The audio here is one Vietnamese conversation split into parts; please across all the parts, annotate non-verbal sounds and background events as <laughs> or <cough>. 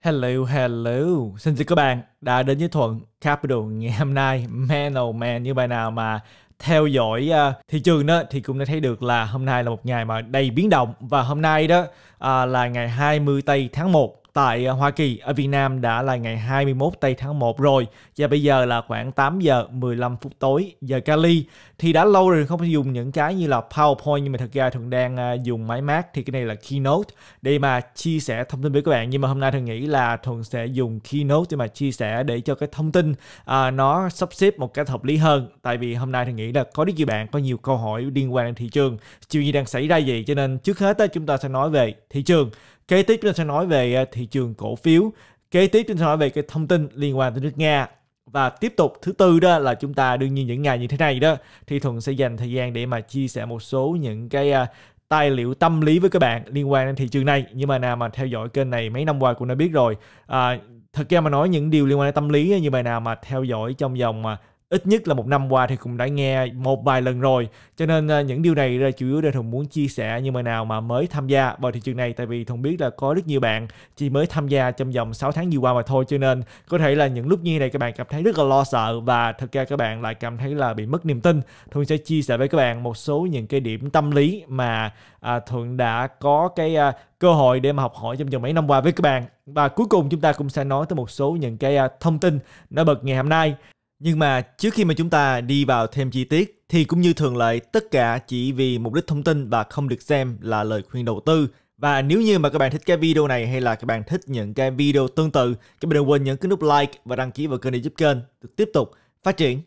Hello, hello. Xin chào các bạn đã đến với Thuận Capital ngày hôm nay. Man oh man, như bài nào mà theo dõi uh, thị trường đó thì cũng đã thấy được là hôm nay là một ngày mà đầy biến động và hôm nay đó uh, là ngày 20 tây tháng 1 tại à, Hoa Kỳ ở Việt Nam đã là ngày 21 tây tháng 1 rồi và bây giờ là khoảng 8 giờ 15 phút tối giờ Cali thì đã lâu rồi không dùng những cái như là PowerPoint nhưng mà thật ra thường đang à, dùng máy Mac thì cái này là Keynote để mà chia sẻ thông tin với các bạn nhưng mà hôm nay thường nghĩ là thường sẽ dùng Keynote để mà chia sẻ để cho cái thông tin à, nó sắp xếp một cách hợp lý hơn tại vì hôm nay thường nghĩ là có rất nhiều bạn có nhiều câu hỏi liên quan đến thị trường chuyện gì đang xảy ra vậy cho nên trước hết chúng ta sẽ nói về thị trường Kế tiếp chúng ta sẽ nói về à, thị trường cổ phiếu. Kế tiếp chúng ta sẽ nói về cái thông tin liên quan tới nước Nga. Và tiếp tục thứ tư đó là chúng ta đương nhiên những ngày như thế này đó thì Thuận sẽ dành thời gian để mà chia sẻ một số những cái à, tài liệu tâm lý với các bạn liên quan đến thị trường này. Nhưng mà nào mà theo dõi kênh này mấy năm qua cũng đã biết rồi. À, thật ra mà nói những điều liên quan đến tâm lý như bài nào mà theo dõi trong vòng mà ít nhất là một năm qua thì cũng đã nghe một vài lần rồi cho nên ờ, những điều này là chủ yếu để thùng muốn chia sẻ nhưng mà nào mà mới tham gia vào thị trường này tại vì thùng biết là có rất nhiều bạn chỉ mới tham gia trong vòng 6 tháng vừa qua mà thôi cho nên có thể là những lúc như này các bạn cảm thấy rất là lo sợ và thực ra các bạn lại cảm thấy là bị mất niềm tin Thùng sẽ chia sẻ với các bạn một số những cái điểm tâm lý mà à, thuận đã có cái à, cơ hội để mà học hỏi trong vòng mấy năm qua với các bạn và cuối cùng chúng ta cũng sẽ nói tới một số những cái à, thông tin nổi bật ngày hôm nay nhưng mà trước khi mà chúng ta đi vào thêm chi tiết thì cũng như thường lệ tất cả chỉ vì mục đích thông tin và không được xem là lời khuyên đầu tư. Và nếu như mà các bạn thích cái video này hay là các bạn thích những cái video tương tự, các bạn đừng quên nhấn cái nút like và đăng ký vào kênh để giúp kênh được tiếp tục phát triển.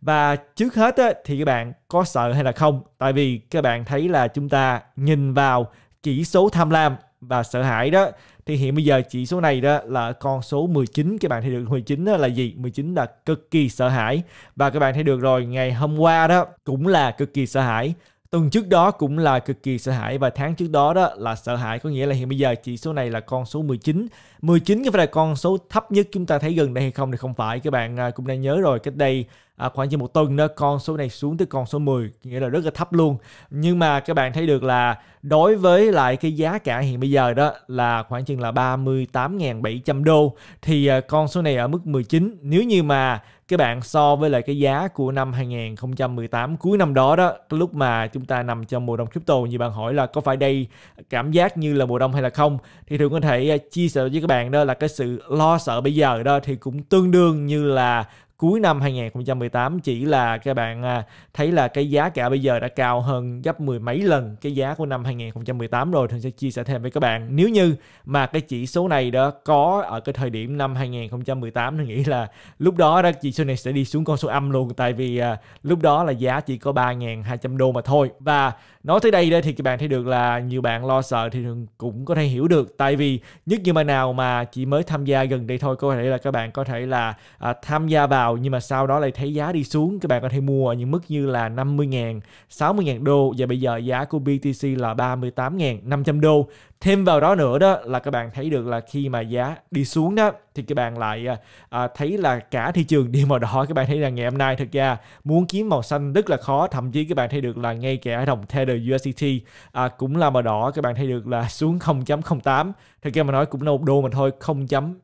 Và trước hết á, thì các bạn có sợ hay là không? Tại vì các bạn thấy là chúng ta nhìn vào chỉ số tham lam và sợ hãi đó thì hiện bây giờ chỉ số này đó là con số 19 các bạn thấy được 19 đó là gì 19 là cực kỳ sợ hãi và các bạn thấy được rồi ngày hôm qua đó cũng là cực kỳ sợ hãi tuần trước đó cũng là cực kỳ sợ hãi và tháng trước đó đó là sợ hãi có nghĩa là hiện bây giờ chỉ số này là con số 19 19 có phải là con số thấp nhất chúng ta thấy gần đây hay không thì không phải các bạn à, cũng đang nhớ rồi cách đây à, khoảng chừng một tuần đó con số này xuống tới con số 10 nghĩa là rất là thấp luôn nhưng mà các bạn thấy được là đối với lại cái giá cả hiện bây giờ đó là khoảng chừng là 38.700 đô thì à, con số này ở mức 19 nếu như mà các bạn so với lại cái giá của năm 2018 cuối năm đó đó lúc mà chúng ta nằm trong mùa đông crypto như bạn hỏi là có phải đây cảm giác như là mùa đông hay là không thì thường có thể à, chia sẻ với các bạn đó là cái sự lo sợ bây giờ đó thì cũng tương đương như là cuối năm 2018 chỉ là các bạn à, thấy là cái giá cả bây giờ đã cao hơn gấp mười mấy lần cái giá của năm 2018 rồi thường sẽ chia sẻ thêm với các bạn nếu như mà cái chỉ số này đó có ở cái thời điểm năm 2018 thì nghĩ là lúc đó đó chỉ số này sẽ đi xuống con số âm luôn tại vì à, lúc đó là giá chỉ có 3.200 đô mà thôi và nói tới đây đây thì các bạn thấy được là nhiều bạn lo sợ thì cũng có thể hiểu được tại vì nhất như mà nào mà chỉ mới tham gia gần đây thôi có thể là các bạn có thể là à, tham gia vào vào nhưng mà sau đó lại thấy giá đi xuống các bạn có thể mua ở những mức như là 50 ngàn 60 ngàn đô và bây giờ giá của BTC là 38 ngàn 500 đô thêm vào đó nữa đó là các bạn thấy được là khi mà giá đi xuống đó thì các bạn lại à, à thấy là cả thị trường đi màu đỏ các bạn thấy rằng ngày hôm nay thực ra muốn kiếm màu xanh rất là khó thậm chí các bạn thấy được là ngay cả đồng Tether USDT à, cũng là màu đỏ các bạn thấy được là <laughs> xuống 0.08 thực ra mà nói cũng là một đô mà thôi 0.999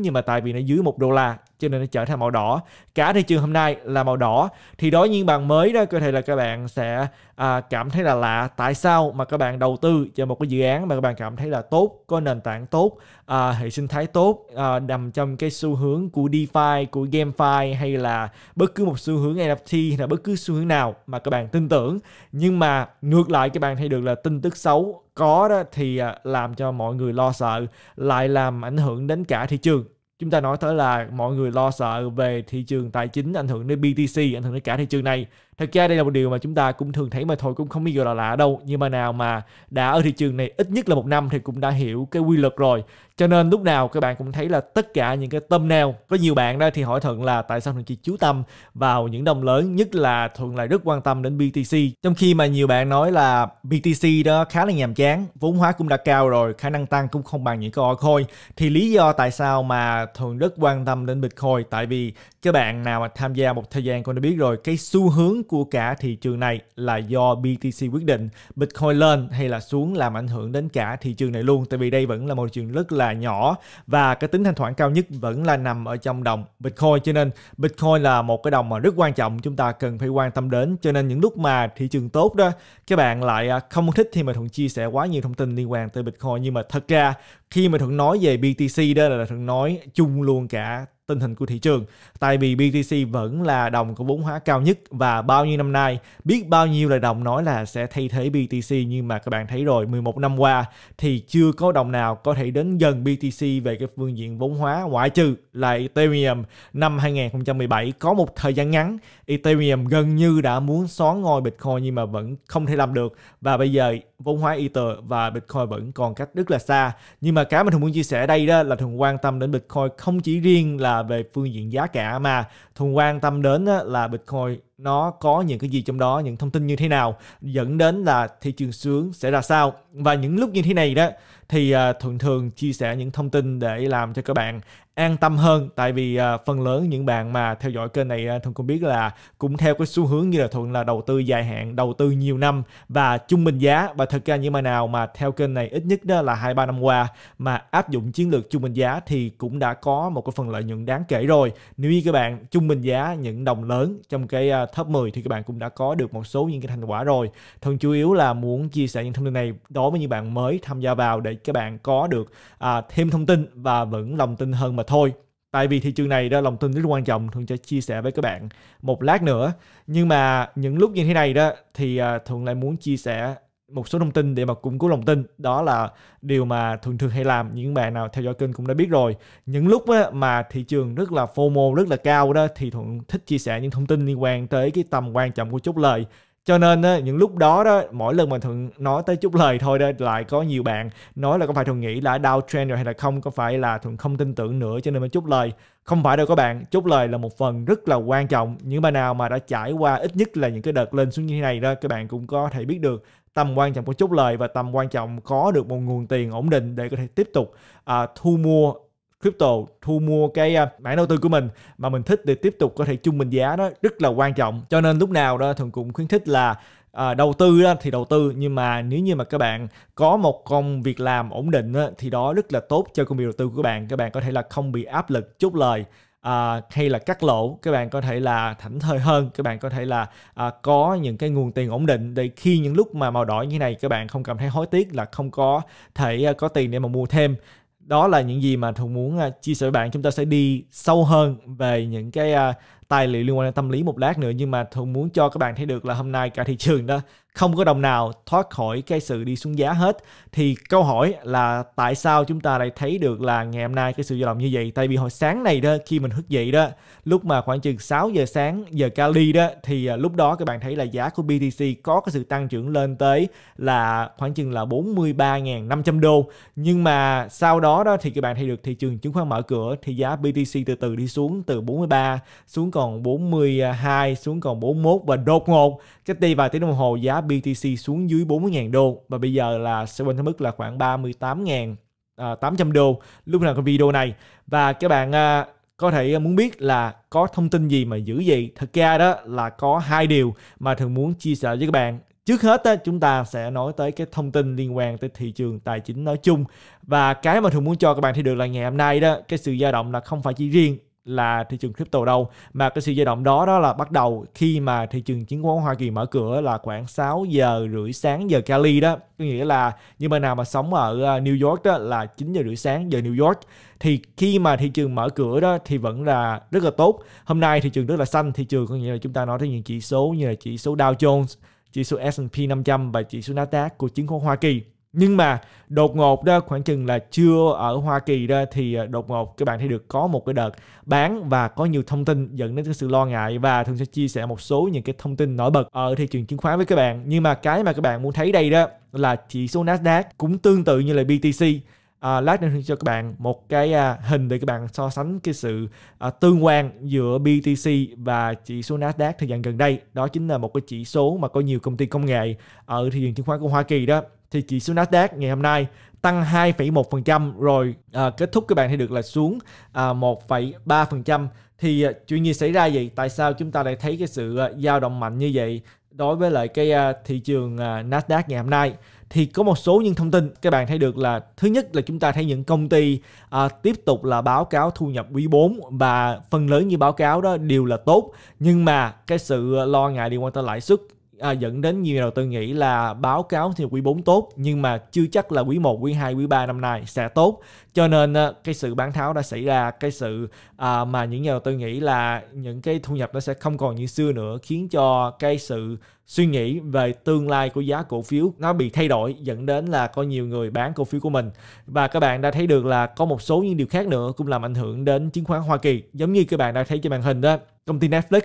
nhưng mà tại vì nó dưới một đô la cho nên nó trở thành màu đỏ cả thị trường hôm nay là màu đỏ thì đối nhiên bạn mới đó có thể là các bạn sẽ à, cảm thấy là lạ tại sao mà các bạn đầu tư cho một cái dự án mà các bạn cảm thấy là tốt có nền tảng tốt à, hệ sinh thái tốt à, nằm trong cái xu hướng của DeFi của GameFi hay là bất cứ một xu hướng NFT hay là bất cứ xu hướng nào mà các bạn tin tưởng nhưng mà ngược lại các bạn thấy được là tin tức xấu có đó thì à, làm cho mọi người lo sợ lại làm ảnh hưởng đến cả thị trường chúng ta nói tới là mọi người lo sợ về thị trường tài chính ảnh hưởng đến BTC ảnh hưởng đến cả thị trường này Thực ra đây là một điều mà chúng ta cũng thường thấy mà thôi cũng không bao giờ là lạ đâu. Nhưng mà nào mà đã ở thị trường này ít nhất là một năm thì cũng đã hiểu cái quy luật rồi. Cho nên lúc nào các bạn cũng thấy là tất cả những cái tâm nào có nhiều bạn đó thì hỏi Thuận là tại sao Thuận chỉ chú tâm vào những đồng lớn nhất là Thuận lại rất quan tâm đến BTC trong khi mà nhiều bạn nói là BTC đó khá là nhàm chán vốn hóa cũng đã cao rồi khả năng tăng cũng không bằng những cái altcoin thì lý do tại sao mà Thuận rất quan tâm đến Bitcoin tại vì các bạn nào mà tham gia một thời gian cũng đã biết rồi cái xu hướng của cả thị trường này là do BTC quyết định Bitcoin lên hay là xuống làm ảnh hưởng đến cả thị trường này luôn tại vì đây vẫn là một thị trường rất là nhỏ và cái tính thanh khoản cao nhất vẫn là nằm ở trong đồng Bitcoin cho nên Bitcoin là một cái đồng mà rất quan trọng chúng ta cần phải quan tâm đến cho nên những lúc mà thị trường tốt đó các bạn lại à, không thích thì mà thuận chia sẻ quá nhiều thông tin liên quan tới Bitcoin nhưng mà thật ra khi mà thuận nói về BTC đó là thuận nói chung luôn cả tình hình của thị trường. Tại vì BTC vẫn là đồng có vốn hóa cao nhất và bao nhiêu năm nay, biết bao nhiêu là đồng nói là sẽ thay thế BTC nhưng mà các bạn thấy rồi 11 năm qua thì chưa có đồng nào có thể đến gần BTC về cái phương diện vốn hóa ngoại trừ là Ethereum năm 2017 có một thời gian ngắn Ethereum gần như đã muốn xóa ngôi Bitcoin nhưng mà vẫn không thể làm được và bây giờ vốn hóa Ether và Bitcoin vẫn còn cách rất là xa nhưng mà cái mà thường muốn chia sẻ đây đó là thường quan tâm đến Bitcoin không chỉ riêng là về phương diện giá cả mà Thuần quan tâm đến là Bitcoin nó có những cái gì trong đó những thông tin như thế nào dẫn đến là thị trường sướng sẽ ra sao và những lúc như thế này đó thì uh, thường thường chia sẻ những thông tin để làm cho các bạn an tâm hơn tại vì à, phần lớn những bạn mà theo dõi kênh này uh, à, thuận cũng biết là cũng theo cái xu hướng như là thuận là đầu tư dài hạn đầu tư nhiều năm và trung bình giá và thực ra những bạn nào mà theo kênh này ít nhất đó là hai ba năm qua mà áp dụng chiến lược trung bình giá thì cũng đã có một cái phần lợi nhuận đáng kể rồi nếu như các bạn trung bình giá những đồng lớn trong cái là top 10 thì các bạn cũng đã có được một số những cái thành quả rồi. Thần chủ yếu là muốn chia sẻ những thông tin này đối với những bạn mới tham gia vào để các bạn có được à, thêm thông tin và vững lòng tin hơn mà thôi tại vì thị trường này đó lòng tin rất quan trọng thường sẽ chia sẻ với các bạn một lát nữa nhưng mà những lúc như thế này đó thì à, thường lại muốn chia sẻ một số thông tin để mà củng cố lòng tin đó là điều mà thường thường hay làm những bạn nào theo dõi kênh cũng đã biết rồi những lúc mà thị trường rất là FOMO rất là cao đó thì thuận thích chia sẻ những thông tin liên quan tới cái tầm quan trọng của chốt lời cho nên những lúc đó đó mỗi lần mà thuận nói tới chút lời thôi đó lại có nhiều bạn nói là có phải thuận nghĩ là trend rồi hay là không có phải là thuận không tin tưởng nữa cho nên mới chút lời không phải đâu các bạn chút lời là một phần rất là quan trọng những bạn nào mà đã trải qua ít nhất là những cái đợt lên xuống như thế này đó các bạn cũng có thể biết được tầm quan trọng của chốt lời và tầm quan trọng có được một nguồn tiền ổn định để có thể tiếp tục à, thu mua crypto thu mua cái à, mảng đầu tư của mình mà mình thích để tiếp tục có thể chung bình giá đó rất là quan trọng cho nên lúc nào đó thường cũng khuyến khích là À, đầu tư đó, thì đầu tư nhưng mà nếu như mà các bạn có một công việc làm ổn định đó, thì đó rất là tốt cho công việc đầu tư của bạn các bạn có thể là không bị áp lực chốt lời à, hay là cắt lỗ các bạn có thể là thảnh thơi hơn các bạn có thể là à, có những cái nguồn tiền ổn định để khi những lúc mà màu đỏ như này các bạn không cảm thấy hối tiếc là không có thể à, có tiền để mà mua thêm đó là những gì mà thùng muốn à, chia sẻ với bạn chúng ta sẽ đi sâu hơn về những cái à, tài liệu liên quan đến tâm lý một lát nữa nhưng mà thường muốn cho các bạn thấy được là hôm nay cả thị trường đó không có đồng nào thoát khỏi cái sự đi xuống giá hết thì câu hỏi là tại sao chúng ta lại thấy được là ngày hôm nay cái sự dao động như vậy tại vì hồi sáng này đó khi mình thức dậy đó lúc mà khoảng chừng 6 giờ sáng giờ Cali đó thì à, lúc đó các bạn thấy là giá của BTC có cái sự tăng trưởng lên tới là khoảng chừng là 43.500 đô nhưng mà sau đó đó thì các bạn thấy được thị trường chứng khoán mở cửa thì giá BTC từ từ đi xuống từ 43 xuống còn 42 xuống còn 41 và đột ngột cách đi vài tiếng đồng hồ giá BTC xuống dưới 40.000 đô và bây giờ là sẽ quanh mức là khoảng 38 800 à, đô lúc nào cái video này và các bạn à, có thể muốn biết là có thông tin gì mà giữ gì thật ra đó là có hai điều mà thường muốn chia sẻ với các bạn trước hết á, chúng ta sẽ nói tới cái thông tin liên quan tới thị trường tài chính nói chung và cái mà thường muốn cho các bạn thấy được là ngày hôm nay đó cái sự dao động là không phải chỉ riêng là thị trường crypto đâu mà cái sự dao động đó đó là bắt đầu khi mà thị trường chứng khoán Hoa Kỳ mở cửa là khoảng 6 giờ rưỡi sáng giờ Cali đó có nghĩa là như bên nào mà sống ở ờ, New York đó là 9 giờ rưỡi sáng giờ New York thì khi mà thị trường mở cửa đó thì vẫn là rất là tốt hôm nay thị trường rất là xanh thị trường có nghĩa là chúng ta nói tới những chỉ số như là chỉ số Dow Jones chỉ số S&P 500 và chỉ số Nasdaq của chứng khoán Hoa Kỳ nhưng mà đột ngột đó khoảng chừng là chưa ở Hoa Kỳ đó thì ờ, đột ngột các bạn thấy được có một cái đợt bán và có nhiều thông tin dẫn đến cái sự lo ngại và thường sẽ chia sẻ một số những cái thông tin nổi bật ở thị trường chứng khoán với các bạn nhưng mà cái mà các bạn muốn thấy đây đó là chỉ số Nasdaq cũng tương tự như là BTC À, lát nữa cho các bạn một cái à, hình để các bạn so sánh cái sự à, tương quan giữa BTC và chỉ số Nasdaq thời gian gần đây. Đó chính là một cái chỉ số mà có nhiều công ty công nghệ ở thị trường chứng khoán của Hoa Kỳ đó thì chỉ số Nasdaq ngày hôm nay tăng 2,1% rồi à, kết thúc các bạn thấy được là xuống à, 1,3% thì à, chuyện gì xảy ra vậy? Tại sao chúng ta lại thấy cái sự à, dao động mạnh như vậy đối với lại cái à, thị trường à, Nasdaq ngày hôm nay? Thì có một số những thông tin các bạn thấy được là thứ nhất là chúng ta thấy những công ty à, tiếp tục là báo cáo thu nhập quý 4 và phần lớn như báo cáo đó đều là tốt nhưng mà cái sự à, lo ngại liên quan tới lãi suất à, dẫn đến nhiều nhà đầu tư nghĩ là báo cáo thì quý 4 tốt nhưng mà chưa chắc là quý 1, quý 2, quý 3 năm nay sẽ tốt. Cho nên ờ, cái sự bán tháo đã xảy ra, cái sự à, mà những nhà đầu tư nghĩ là những cái thu nhập nó sẽ không còn như xưa nữa khiến cho cái sự suy nghĩ về tương lai của giá cổ phiếu nó bị thay đổi dẫn đến là có nhiều người bán cổ phiếu của mình và các bạn đã thấy được là có một số những điều khác nữa cũng làm ảnh hưởng đến chứng khoán Hoa Kỳ giống như các bạn đã thấy trên màn hình đó công ty Netflix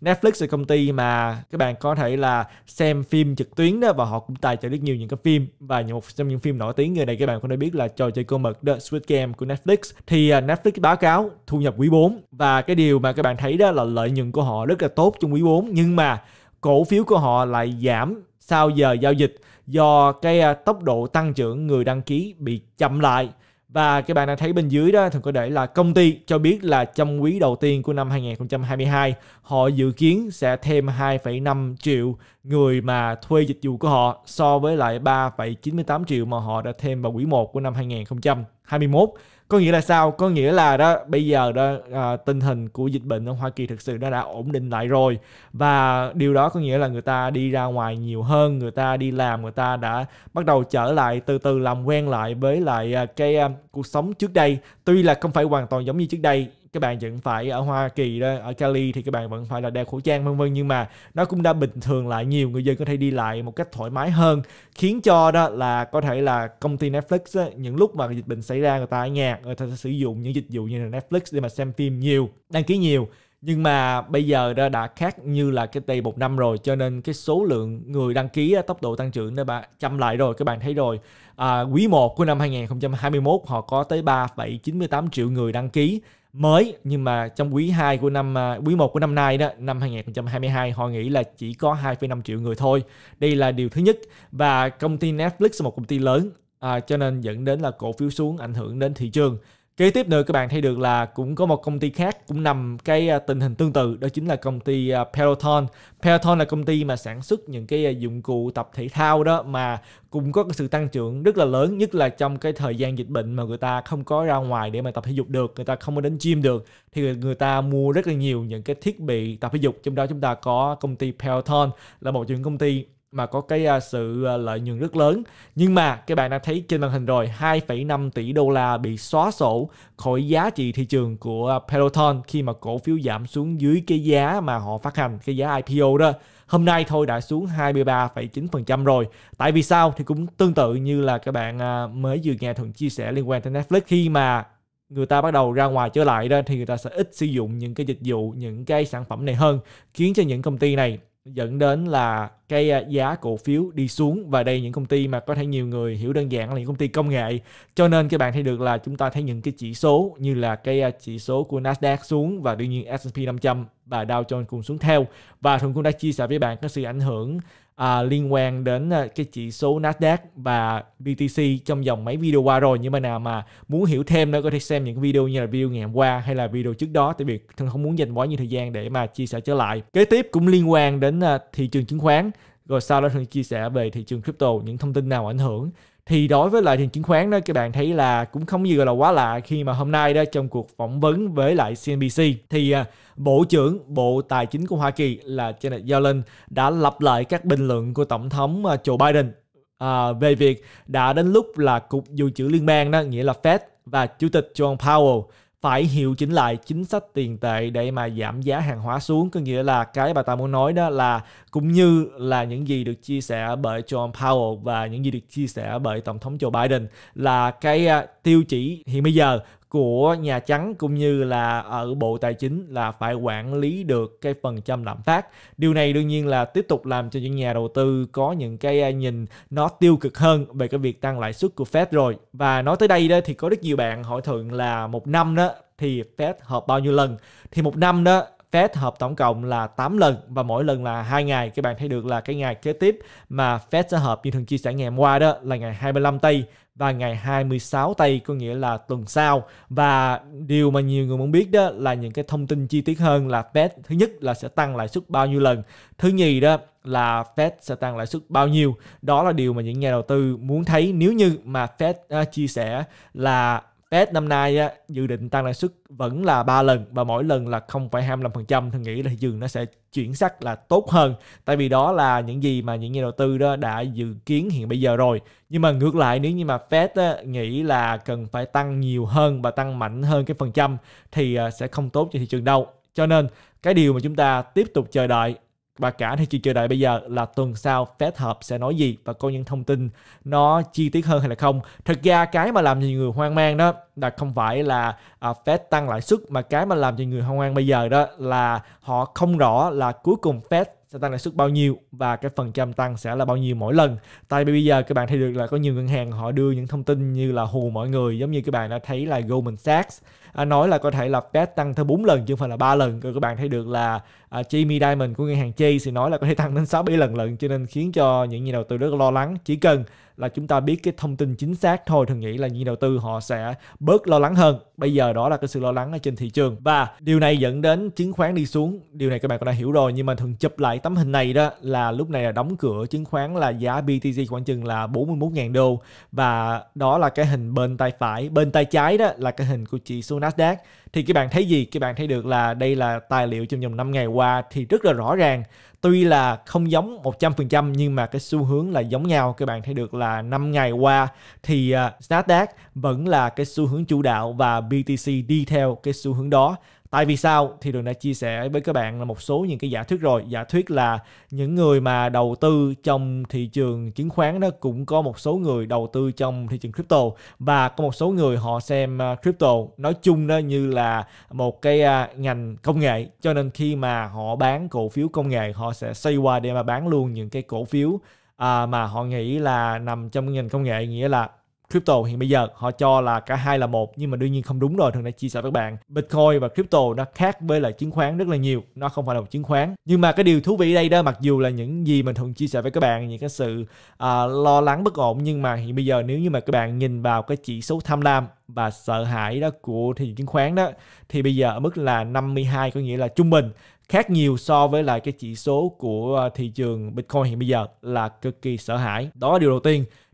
Netflix là công ty mà các bạn có thể là xem phim trực tuyến đó và họ cũng tài trợ rất nhiều những cái phim và một trong những phim nổi tiếng người này các bạn có thể biết là trò chơi cơ mật The Squid Game của Netflix thì à, Netflix báo cáo thu nhập quý 4 và cái điều mà các bạn thấy đó là lợi nhuận của họ rất là tốt trong quý 4 nhưng mà cổ phiếu của họ lại giảm sau giờ giao dịch do cái à, tốc độ tăng trưởng người đăng ký bị chậm lại và các bạn đang thấy bên dưới đó thường có để là công ty cho biết là trong quý đầu tiên của năm 2022 họ dự kiến sẽ thêm 2,5 triệu người mà thuê dịch vụ của họ so với lại 3,98 triệu mà họ đã thêm vào quý 1 của năm 2021 có nghĩa là sao có nghĩa là đó bây giờ đó à, tình hình của dịch bệnh ở Hoa Kỳ thực sự đã đã ổn định lại rồi và điều đó có nghĩa là người ta đi ra ngoài nhiều hơn người ta đi làm người ta đã bắt đầu trở lại từ từ làm quen lại với lại à, cái à, cuộc sống trước đây tuy là không phải hoàn toàn giống như trước đây các bạn vẫn phải ở Hoa Kỳ đó ở Cali thì các bạn vẫn phải là đeo khẩu trang vân vân nhưng mà nó cũng đã bình thường lại nhiều người dân có thể đi lại một cách thoải mái hơn khiến cho đó là có thể là công ty Netflix á, những lúc mà dịch bệnh xảy ra người ta ở nhà người ta sẽ sử dụng những dịch vụ như là Netflix để mà xem phim nhiều đăng ký nhiều nhưng mà bây giờ đã, đã khác như là cái tây một năm rồi cho nên cái số lượng người đăng ký tốc độ tăng trưởng nó bạn chậm lại rồi các bạn thấy rồi à, quý 1 của năm 2021 họ có tới 3,98 triệu người đăng ký mới nhưng mà trong quý 2 của năm à, quý 1 của năm nay đó năm 2022 họ nghĩ là chỉ có 2,5 triệu người thôi. Đây là điều thứ nhất và công ty Netflix là một công ty lớn à, cho nên dẫn đến là cổ phiếu xuống ảnh hưởng đến thị trường kế tiếp nữa các bạn thấy được là cũng có một công ty khác cũng nằm cái à, tình hình tương tự đó chính là công ty à, Peloton Peloton là công ty mà sản xuất những cái à, dụng cụ tập thể thao đó mà cũng có cái sự tăng trưởng rất là lớn nhất là trong cái thời gian dịch bệnh mà người ta không có ra ngoài để mà tập thể dục được người ta không có đến gym được thì người ta mua rất là nhiều những cái thiết bị tập thể dục trong đó chúng ta có công ty Peloton là một trong những công ty mà có cái à, sự à, lợi nhuận rất lớn. Nhưng mà các bạn đã thấy trên màn hình rồi 2,5 tỷ đô la bị xóa sổ khỏi giá trị thị trường của Peloton khi mà cổ phiếu giảm xuống dưới cái giá mà họ phát hành, cái giá IPO đó. Hôm nay thôi đã xuống 23,9% rồi. Tại vì sao? Thì cũng tương tự như là các bạn à, mới vừa nghe Thuận chia sẻ liên quan tới Netflix khi mà người ta bắt đầu ra ngoài trở lại đó thì người ta sẽ ít sử dụng những cái dịch vụ, những cái sản phẩm này hơn khiến cho những công ty này dẫn đến là cái à, giá cổ phiếu đi xuống và đây những công ty mà có thể nhiều người hiểu đơn giản là những công ty công nghệ cho nên các bạn thấy được là chúng ta thấy những cái chỉ số như là cái à, chỉ số của Nasdaq xuống và đương nhiên S&P 500 và Dow Jones cùng xuống theo và Thuận cũng đã chia sẻ với bạn các sự ảnh hưởng à, liên quan đến à, cái chỉ số Nasdaq và BTC trong dòng mấy video qua rồi nhưng mà nào mà muốn hiểu thêm nữa có thể xem những video như là video ngày hôm qua hay là video trước đó tại vì Thuận không muốn dành quá nhiều thời gian để mà chia sẻ trở lại kế tiếp cũng liên quan đến à, thị trường chứng khoán rồi sau đó Thuận chia sẻ về thị trường crypto những thông tin nào ảnh hưởng thì đối với lại thị trường chứng khoán đó các bạn thấy là cũng không gì gọi là quá lạ khi mà hôm nay đó trong cuộc phỏng vấn với lại CNBC thì à, Bộ trưởng Bộ Tài chính của Hoa Kỳ là Janet Yellen đã lặp lại các bình luận của Tổng thống à, Joe Biden à, về việc đã đến lúc là Cục Dự trữ Liên bang đó nghĩa là Fed và Chủ tịch John Powell phải hiệu chỉnh lại chính sách tiền tệ để mà giảm giá hàng hóa xuống có nghĩa là cái bà ta muốn nói đó là cũng như là những gì được chia sẻ bởi John Powell và những gì được chia sẻ bởi tổng thống Joe Biden là cái à, tiêu chỉ hiện bây giờ của Nhà Trắng cũng như là ở Bộ Tài chính là phải quản lý được cái phần trăm lạm phát. Điều này đương nhiên là tiếp tục làm cho những nhà đầu tư có những cái à, nhìn nó tiêu cực hơn về cái việc tăng lãi suất của Fed rồi. Và nói tới đây đó thì có rất nhiều bạn hỏi thượng là một năm đó thì Fed họp bao nhiêu lần? Thì một năm đó Fed họp tổng cộng là 8 lần và mỗi lần là hai ngày. Các bạn thấy được là cái ngày kế tiếp mà Fed sẽ họp như thường chia sẻ ngày hôm qua đó là ngày 25 Tây và ngày 26 Tây có nghĩa là tuần sau và điều mà nhiều người muốn biết đó là những cái thông tin chi tiết hơn là Fed thứ nhất là sẽ tăng lãi suất bao nhiêu lần thứ nhì đó là Fed sẽ tăng lãi suất bao nhiêu đó là điều mà những nhà đầu tư muốn thấy nếu như mà Fed uh, chia sẻ là Fed năm nay á, dự định tăng lãi suất vẫn là 3 lần và mỗi lần là 0,25% thì nghĩ là thị trường nó sẽ chuyển sắc là tốt hơn tại vì đó là những gì mà những nhà đầu tư đó đã dự kiến hiện bây giờ rồi nhưng mà ngược lại nếu như mà Fed á, nghĩ là cần phải tăng nhiều hơn và tăng mạnh hơn cái phần trăm thì à, sẽ không tốt cho thị trường đâu cho nên cái điều mà chúng ta tiếp tục chờ đợi và cả thì chuyện chờ đợi bây giờ là tuần sau Fed họp sẽ nói gì và có những thông tin nó chi tiết hơn hay là không. Thật ra cái mà làm nhiều người hoang mang đó là không phải là à, Fed tăng lãi suất mà cái mà làm cho người hoang mang bây giờ đó là họ không rõ là cuối cùng Fed sẽ tăng lãi suất bao nhiêu và cái phần trăm tăng sẽ là bao nhiêu mỗi lần tại vì bây giờ các bạn thấy được là có nhiều ngân hàng họ đưa những thông tin như là hù mọi người giống như các bạn đã thấy là Goldman Sachs à, nói là có thể là Fed tăng tới 4 lần chứ không phải là ba lần rồi các bạn thấy được là à, Jamie Dimon của ngân hàng Chase thì nói là có thể tăng đến 6 7 lần lần, cho nên khiến cho những nhà đầu tư rất lo lắng chỉ cần là chúng ta biết cái thông tin chính xác thôi thường nghĩ là những đầu tư họ sẽ bớt lo lắng hơn bây giờ đó là cái sự lo lắng ở trên thị trường và điều này dẫn đến chứng khoán đi xuống điều này các bạn cũng đã hiểu rồi nhưng mà thường chụp lại tấm hình này đó là lúc này là đóng cửa chứng khoán là giá BTC khoảng chừng là 41.000 đô và đó là cái hình bên tay phải bên tay trái đó là cái hình của chỉ số Nasdaq thì các bạn thấy gì các bạn thấy được là đây là tài liệu trong vòng 5 ngày qua thì rất là rõ ràng tuy là không giống 100% nhưng mà cái xu hướng là giống nhau các bạn thấy được là 5 ngày qua thì à, Nasdaq vẫn là cái xu hướng chủ đạo và BTC đi theo cái xu hướng đó. Tại vì sao? Thì Đường đã chia sẻ với các bạn là một số những cái giả thuyết rồi. Giả thuyết là những người mà đầu tư trong thị trường chứng khoán đó cũng có một số người đầu tư trong thị trường crypto và có một số người họ xem à, crypto nói chung đó như là một cái à, ngành công nghệ. Cho nên khi mà họ bán cổ phiếu công nghệ họ sẽ xây qua để mà bán luôn những cái cổ phiếu à, mà họ nghĩ là nằm trong ngành công nghệ nghĩa là crypto hiện bây giờ họ cho là cả hai là một nhưng mà đương nhiên không đúng rồi thường đã chia sẻ với các bạn bitcoin và crypto nó khác với lại chứng khoán rất là nhiều nó không phải là một chứng khoán nhưng mà cái điều thú vị đây đó mặc dù là những gì mình thường chia sẻ với các bạn những cái sự uh, lo lắng bất ổn nhưng mà hiện bây giờ nếu như mà các bạn nhìn vào cái chỉ số tham lam và sợ hãi đó của thị trường chứng khoán đó thì bây giờ ở mức là 52 có nghĩa là trung bình khác nhiều so với lại cái chỉ số của à, thị trường Bitcoin hiện bây giờ là cực kỳ sợ hãi. Đó là điều đầu tiên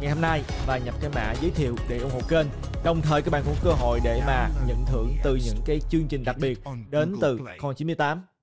ngày hôm nay và nhập cái mã giới thiệu để ủng hộ kênh. Đồng thời các bạn cũng có cơ hội để mà nhận thưởng từ những cái chương trình đặc biệt đến từ Con 98.